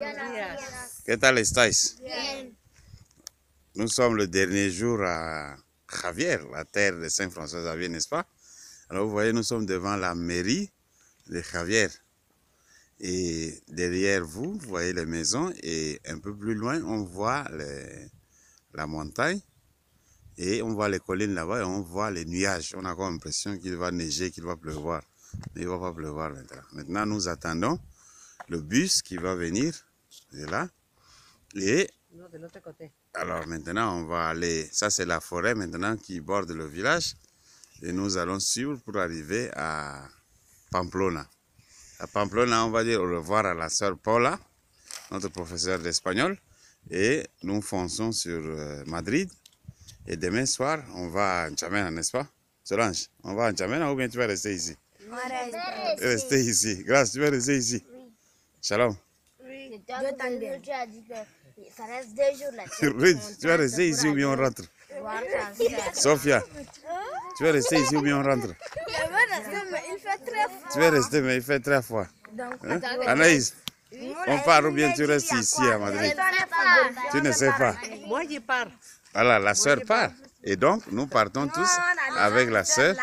Qu'est-ce que tal Bien. Nous sommes le dernier jour à Javier, la terre de Saint-François-Xavier, n'est-ce pas Alors vous voyez, nous sommes devant la mairie de Javier. Et derrière vous, vous voyez les maisons et un peu plus loin, on voit la montagne et on voit les collines là-bas et on voit les nuages. On a encore l'impression qu'il va neiger, qu'il va pleuvoir. Mais il ne va pas pleuvoir maintenant. Maintenant, nous attendons le bus qui va venir là. Et de l'autre Alors maintenant, on va aller. Ça, c'est la forêt maintenant qui borde le village. Et nous allons suivre pour arriver à Pamplona. À Pamplona, on va dire au revoir à la sœur Paula, notre professeure d'espagnol. Et nous fonçons sur euh, Madrid. Et demain soir, on va à N'Djamena, n'est-ce pas Solange, on va à N'Djamena ou bien tu vas rester ici rester ici. Grâce, tu vas rester ici. Shalom. Tu vas rester ici ou bien on rentre Sophia, tu vas rester ici ou bien on rentre Tu vas rester, mais il fait très froid. Anaïs, on part ou bien tu restes ici à Madrid Tu ne sais pas. Moi, je pars. Voilà, la sœur part. Et donc, nous partons tous avec la sœur.